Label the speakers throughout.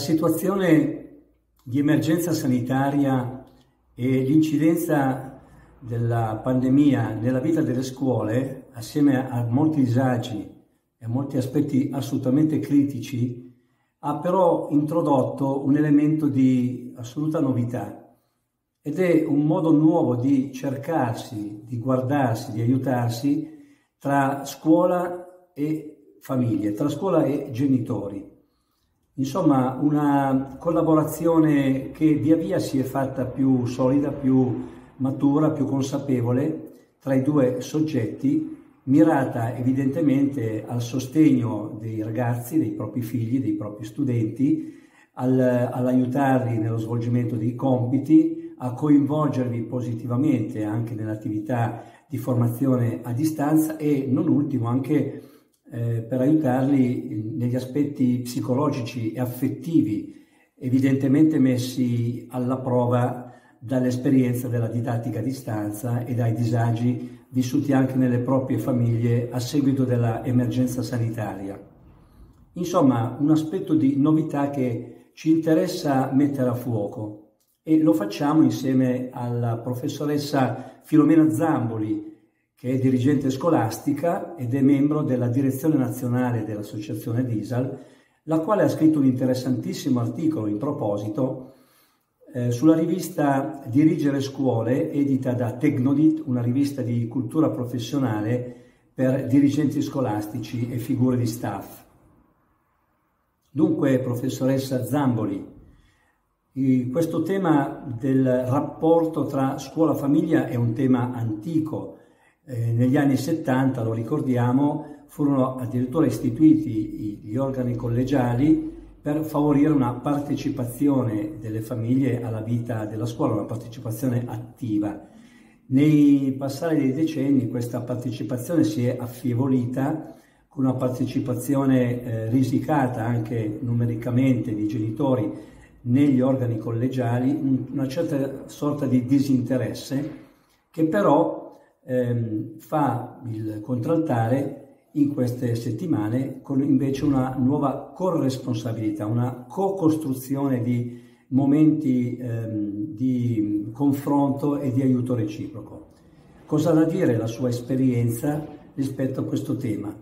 Speaker 1: situazione di emergenza sanitaria e l'incidenza della pandemia nella vita delle scuole, assieme a molti disagi e molti aspetti assolutamente critici, ha però introdotto un elemento di assoluta novità ed è un modo nuovo di cercarsi, di guardarsi, di aiutarsi tra scuola e famiglie, tra scuola e genitori. Insomma, una collaborazione che via via si è fatta più solida, più matura, più consapevole tra i due soggetti, mirata evidentemente al sostegno dei ragazzi, dei propri figli, dei propri studenti, al, all'aiutarli nello svolgimento dei compiti, a coinvolgerli positivamente anche nell'attività di formazione a distanza e non ultimo anche eh, per aiutarli negli aspetti psicologici e affettivi, evidentemente messi alla prova dall'esperienza della didattica a distanza e dai disagi vissuti anche nelle proprie famiglie a seguito dell'emergenza sanitaria. Insomma, un aspetto di novità che ci interessa mettere a fuoco e lo facciamo insieme alla professoressa Filomena Zamboli, che è dirigente scolastica ed è membro della direzione nazionale dell'associazione DISAL, la quale ha scritto un interessantissimo articolo in proposito eh, sulla rivista Dirigere Scuole, edita da Tecnodit, una rivista di cultura professionale per dirigenti scolastici e figure di staff. Dunque, professoressa Zamboli, questo tema del rapporto tra scuola-famiglia è un tema antico, eh, negli anni 70, lo ricordiamo, furono addirittura istituiti gli organi collegiali per favorire una partecipazione delle famiglie alla vita della scuola, una partecipazione attiva. Nei passare dei decenni questa partecipazione si è affievolita con una partecipazione eh, risicata anche numericamente di genitori negli organi collegiali, una certa sorta di disinteresse che però ehm, fa il contraltare in queste settimane con invece una nuova corresponsabilità, una co-costruzione di momenti ehm, di confronto e di aiuto reciproco. Cosa ha da dire la sua esperienza rispetto a questo tema?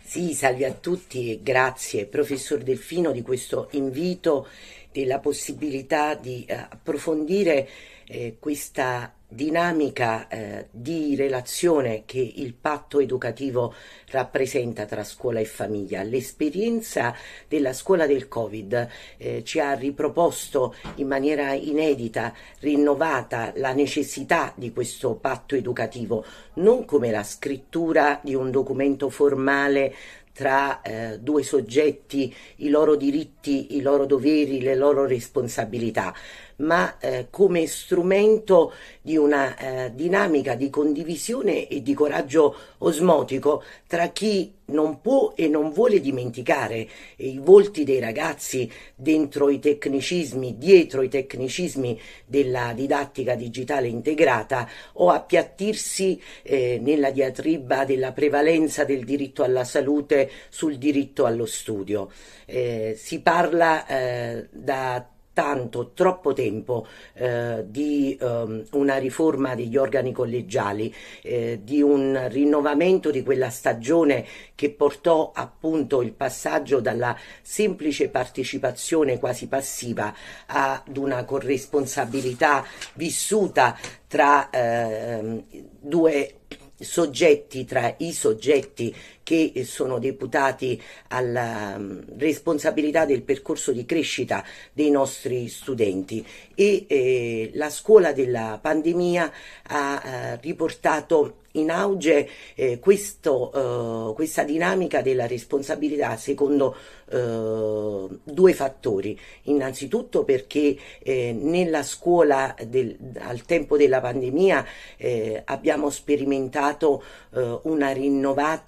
Speaker 2: Sì, salve a tutti e grazie professor Delfino di questo invito e la possibilità di eh, approfondire eh, questa dinamica eh, di relazione che il patto educativo rappresenta tra scuola e famiglia. L'esperienza della scuola del Covid eh, ci ha riproposto in maniera inedita, rinnovata la necessità di questo patto educativo, non come la scrittura di un documento formale tra eh, due soggetti, i loro diritti, i loro doveri, le loro responsabilità, ma eh, come strumento di una eh, dinamica di condivisione e di coraggio osmotico tra chi non può e non vuole dimenticare i volti dei ragazzi dentro i tecnicismi, dietro i tecnicismi della didattica digitale integrata o appiattirsi eh, nella diatriba della prevalenza del diritto alla salute sul diritto allo studio. Eh, si parla eh, da tanto, troppo tempo eh, di eh, una riforma degli organi collegiali, eh, di un rinnovamento di quella stagione che portò appunto il passaggio dalla semplice partecipazione quasi passiva ad una corresponsabilità vissuta tra ehm, due soggetti, tra i soggetti che sono deputati alla mm, responsabilità del percorso di crescita dei nostri studenti e eh, la scuola della pandemia ha eh, riportato in auge eh, questo, eh, questa dinamica della responsabilità secondo eh, due fattori. Innanzitutto perché eh, nella scuola del, al tempo della pandemia eh, abbiamo sperimentato eh, una rinnovata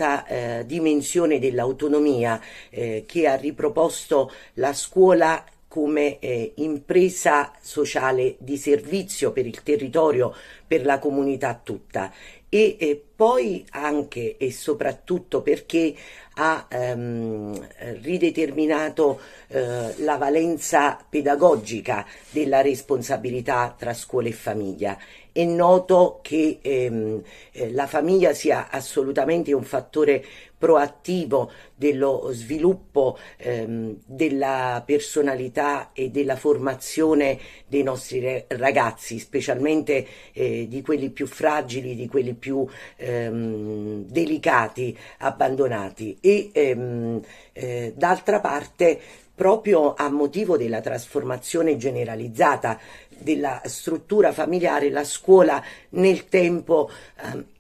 Speaker 2: dimensione dell'autonomia che ha riproposto la scuola come eh, impresa sociale di servizio per il territorio, per la comunità tutta e eh, poi anche e soprattutto perché ha ehm, rideterminato eh, la valenza pedagogica della responsabilità tra scuola e famiglia. È noto che ehm, eh, la famiglia sia assolutamente un fattore proattivo dello sviluppo ehm, della personalità e della formazione dei nostri ragazzi, specialmente eh, di quelli più fragili, di quelli più ehm, delicati, abbandonati. E ehm, eh, d'altra parte proprio a motivo della trasformazione generalizzata della struttura familiare, la scuola nel tempo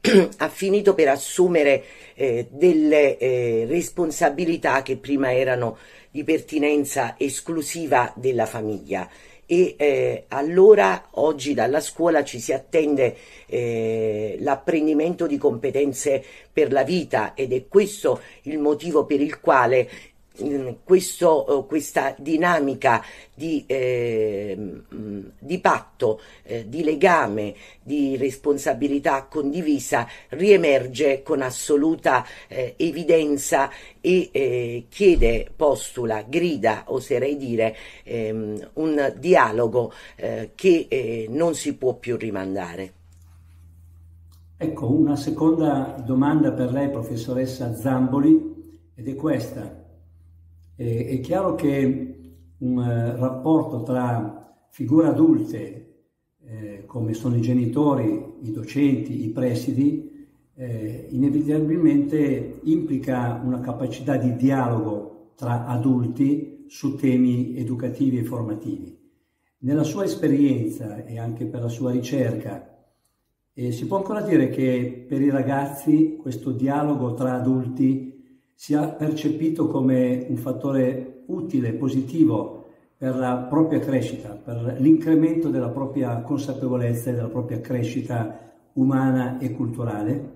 Speaker 2: eh, ha finito per assumere eh, delle eh, responsabilità che prima erano di pertinenza esclusiva della famiglia e eh, allora oggi dalla scuola ci si attende eh, l'apprendimento di competenze per la vita ed è questo il motivo per il quale questo, eh, questa dinamica di, eh, di patto, eh, di legame, di responsabilità condivisa riemerge con assoluta eh, evidenza e eh, chiede, postula, grida, oserei dire, ehm, un dialogo eh, che non si può più rimandare.
Speaker 1: Ecco, una seconda domanda per lei, professoressa Zamboli, ed è questa. Eh, è chiaro che un eh, rapporto tra figure adulte, eh, come sono i genitori, i docenti, i presidi, eh, inevitabilmente implica una capacità di dialogo tra adulti su temi educativi e formativi. Nella sua esperienza e anche per la sua ricerca, eh, si può ancora dire che per i ragazzi questo dialogo tra adulti sia percepito come un fattore utile, positivo per la propria crescita, per l'incremento della propria consapevolezza e della propria crescita umana e culturale?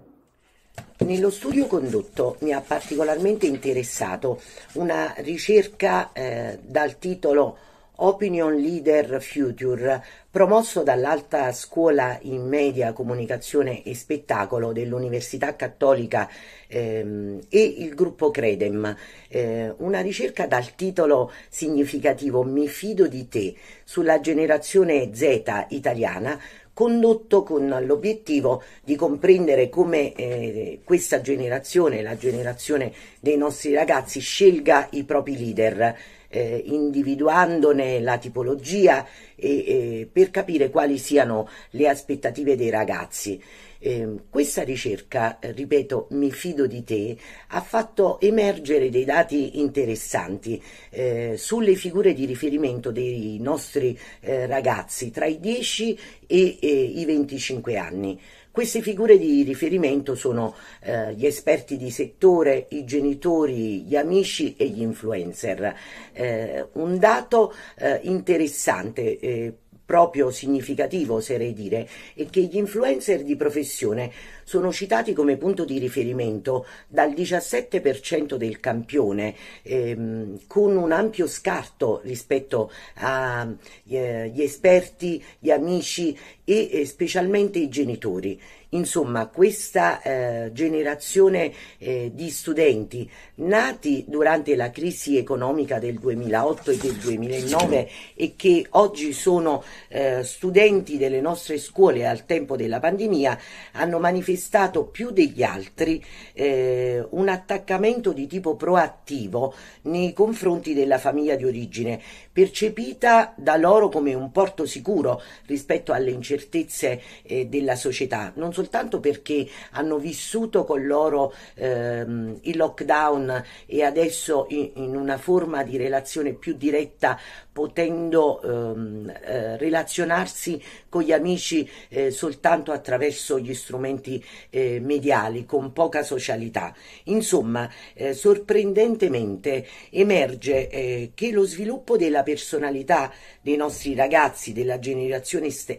Speaker 2: Nello studio condotto mi ha particolarmente interessato una ricerca eh, dal titolo Opinion Leader Future, promosso dall'Alta Scuola in Media, Comunicazione e Spettacolo dell'Università Cattolica ehm, e il gruppo Credem. Eh, una ricerca dal titolo significativo Mi fido di te sulla generazione Z italiana condotto con l'obiettivo di comprendere come eh, questa generazione, la generazione dei nostri ragazzi, scelga i propri leader eh, individuandone la tipologia e, e, per capire quali siano le aspettative dei ragazzi. Eh, questa ricerca, ripeto, mi fido di te, ha fatto emergere dei dati interessanti eh, sulle figure di riferimento dei nostri eh, ragazzi tra i 10 e i 25 anni. Queste figure di riferimento sono eh, gli esperti di settore, i genitori, gli amici e gli influencer. Eh, un dato eh, interessante eh, proprio significativo, oserei dire, è che gli influencer di professione sono citati come punto di riferimento dal 17% del campione, ehm, con un ampio scarto rispetto agli eh, esperti, gli amici e eh, specialmente i genitori. Insomma, questa eh, generazione eh, di studenti nati durante la crisi economica del 2008 e del 2009 e che oggi sono eh, studenti delle nostre scuole al tempo della pandemia, hanno manifestato più degli altri eh, un attaccamento di tipo proattivo nei confronti della famiglia di origine, percepita da loro come un porto sicuro rispetto alle incertezze eh, della società. Non soltanto perché hanno vissuto con loro ehm, il lockdown e adesso in, in, una forma di relazione più diretta potendo ehm, eh, relazionarsi con gli amici eh, soltanto attraverso gli strumenti eh, mediali con poca socialità. Insomma, eh, sorprendentemente emerge eh, che lo sviluppo della personalità dei nostri ragazzi della generazione Z,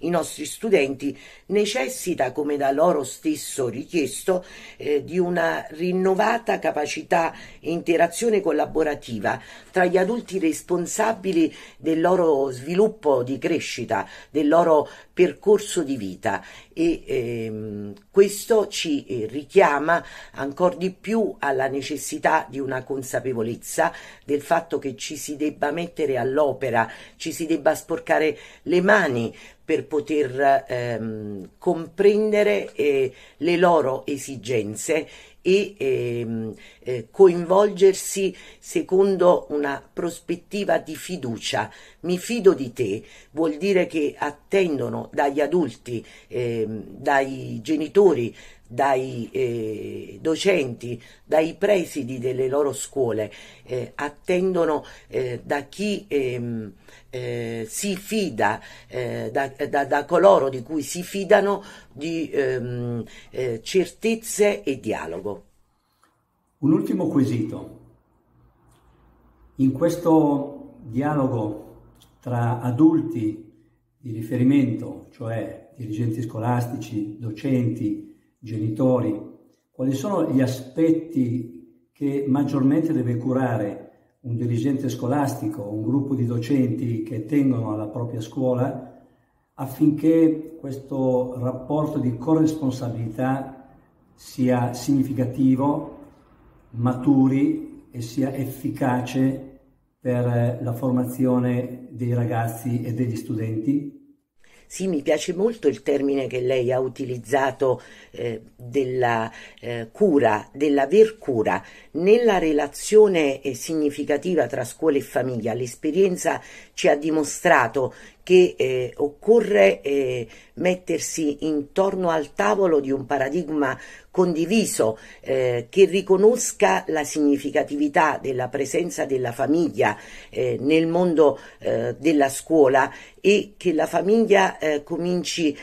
Speaker 2: i nostri studenti, necessita necessita, come da loro stesso richiesto, eh, di una rinnovata capacità e interazione collaborativa tra gli adulti responsabili del loro sviluppo di crescita, del loro percorso di vita e ehm, questo ci eh, richiama ancora di più alla necessità di una consapevolezza del fatto che ci si debba mettere all'opera, ci si debba sporcare le mani per poter ehm, comprendere eh, le loro esigenze e ehm, eh, coinvolgersi secondo una prospettiva di fiducia. Mi fido di te vuol dire che attendono dagli adulti, ehm, dai genitori, dai eh, docenti, dai presidi delle loro scuole, eh, attendono eh, da chi ehm, eh, si fida, eh, da, da, da, coloro di cui si fidano, di
Speaker 1: ehm, eh, certezze e dialogo. Un ultimo quesito. In questo dialogo tra adulti di riferimento, cioè dirigenti scolastici, docenti, genitori, quali sono gli aspetti che maggiormente deve curare un dirigente scolastico, un gruppo di docenti che tengono alla propria scuola affinché questo rapporto di corresponsabilità sia significativo, maturi e sia efficace per la formazione dei ragazzi e degli studenti?
Speaker 2: Sì, mi piace molto il termine che lei ha utilizzato eh, della eh, cura, dell'aver cura. Nella relazione eh, significativa tra scuola e famiglia l'esperienza ci ha dimostrato che eh, occorre eh, mettersi intorno al tavolo di un paradigma condiviso eh, che riconosca la significatività della presenza della famiglia eh, nel mondo eh, della scuola e che la famiglia eh, cominci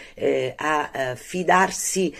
Speaker 2: a fidarsi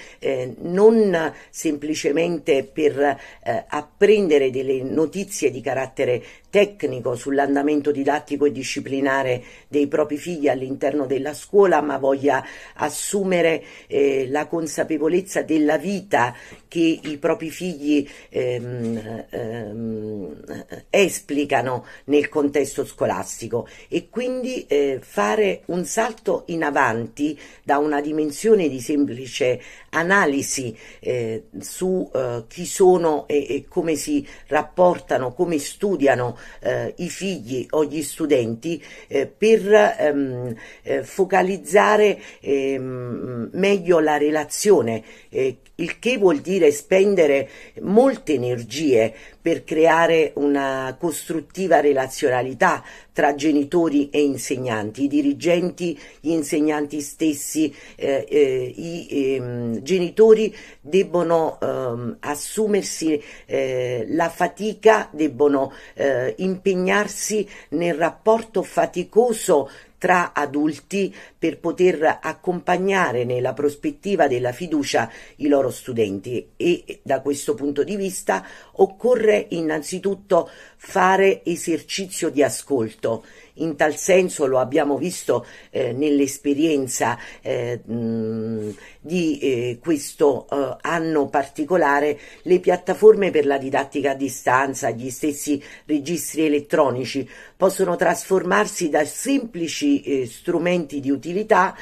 Speaker 2: non semplicemente per apprendere delle notizie di carattere tecnico sull'andamento didattico e disciplinare dei propri figli all'interno della scuola, ma voglia assumere eh, la consapevolezza della vita che i propri figli ehm, ehm, esplicano nel contesto scolastico e quindi eh, fare un salto in avanti da una dimensione di semplice analisi eh, su eh, chi sono e, e, come si rapportano, come studiano eh, i figli o gli studenti eh, per ehm, eh, focalizzare ehm, meglio la relazione, eh, il che vuol dire spendere molte energie per creare una costruttiva relazionalità tra genitori e insegnanti, i dirigenti, gli insegnanti stessi, i ehm, genitori debbono ehm, assumersi eh, la fatica, debbono eh, impegnarsi nel rapporto faticoso tra adulti per poter accompagnare nella prospettiva della fiducia i loro studenti e da questo punto di vista occorre innanzitutto fare esercizio di ascolto in tal senso lo abbiamo visto eh, nell'esperienza eh, mh, di eh, questo eh, anno particolare, le piattaforme per la didattica a distanza, gli stessi registri elettronici possono trasformarsi da semplici eh, strumenti di utilità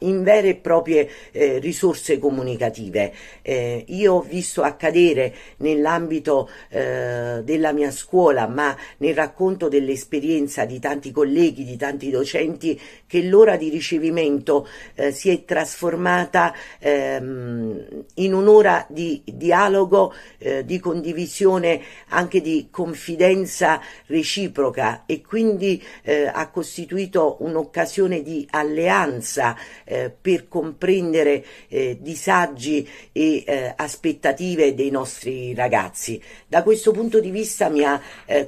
Speaker 2: in vere e proprie eh, risorse comunicative. io ho visto accadere nell'ambito della mia scuola, ma nel racconto dell'esperienza di tanti tanti colleghi, di tanti docenti, che l'ora di ricevimento eh, si è trasformata ehm, in un'ora di dialogo, eh, di condivisione, anche di confidenza reciproca e quindi eh, ha costituito un'occasione di alleanza eh, per comprendere eh, disagi e eh, aspettative dei nostri ragazzi. Da questo punto di vista mi ha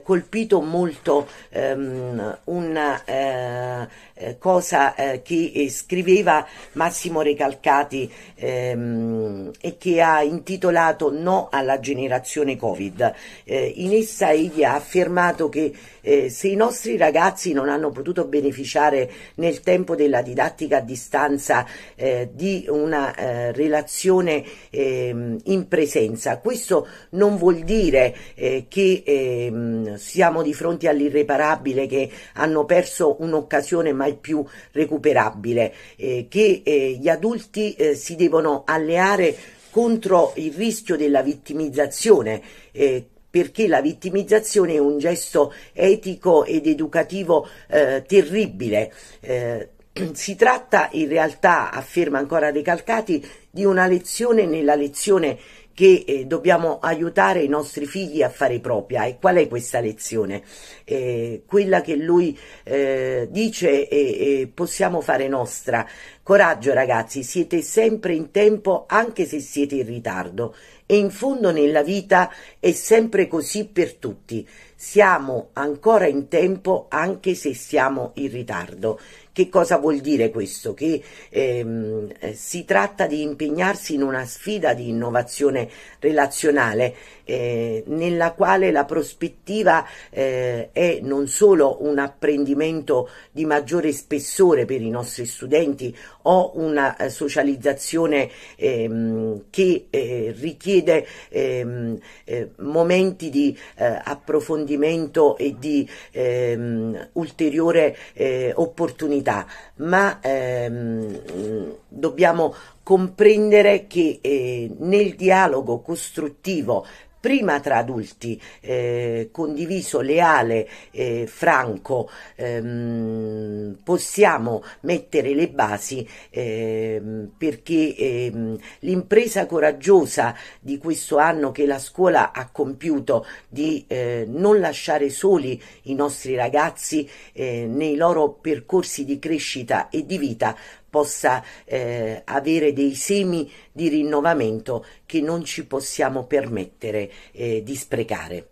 Speaker 2: colpito molto ehm, un eh, eh, cosa eh, che eh, scriveva Massimo Recalcati ehm, e che ha intitolato No alla generazione Covid. Eh, in essa egli ha affermato che eh, se i nostri ragazzi non hanno potuto beneficiare nel tempo della didattica a distanza di una relazione ehm, in presenza, questo non vuol dire che ehm, siamo di fronte all'irreparabile, che hanno perso un'occasione ma mai più recuperabile, eh, che eh, gli adulti eh, si devono alleare contro il rischio della vittimizzazione, eh, perché la vittimizzazione è un gesto etico ed educativo eh, terribile. Eh, si tratta in realtà, afferma ancora De Calcati, di una lezione nella lezione che eh, dobbiamo aiutare i nostri figli a fare propria. E qual è questa lezione? Eh, quella che lui eh, dice e, e possiamo fare nostra. Coraggio ragazzi, siete sempre in tempo anche se siete in ritardo e in fondo nella vita è sempre così per tutti. Siamo ancora in tempo anche se siamo in ritardo che cosa vuol dire questo? Che ehm, eh, si tratta di impegnarsi in una sfida di innovazione relazionale eh, nella quale la prospettiva eh, è non solo un apprendimento di maggiore spessore per i nostri studenti o una eh, socializzazione ehm, che eh, richiede ehm, eh, momenti di approfondimento e di ehm, ulteriore opportunità opportunità, ma ehm, dobbiamo comprendere che eh, nel dialogo costruttivo prima tra adulti, eh, condiviso, leale, eh, franco, ehm, possiamo mettere le basi ehm, perché ehm, l'impresa coraggiosa di questo anno che la scuola ha compiuto di eh, non lasciare soli i nostri ragazzi eh, nei loro percorsi di crescita e di vita possa eh, avere dei semi di rinnovamento che non ci possiamo permettere eh, di sprecare.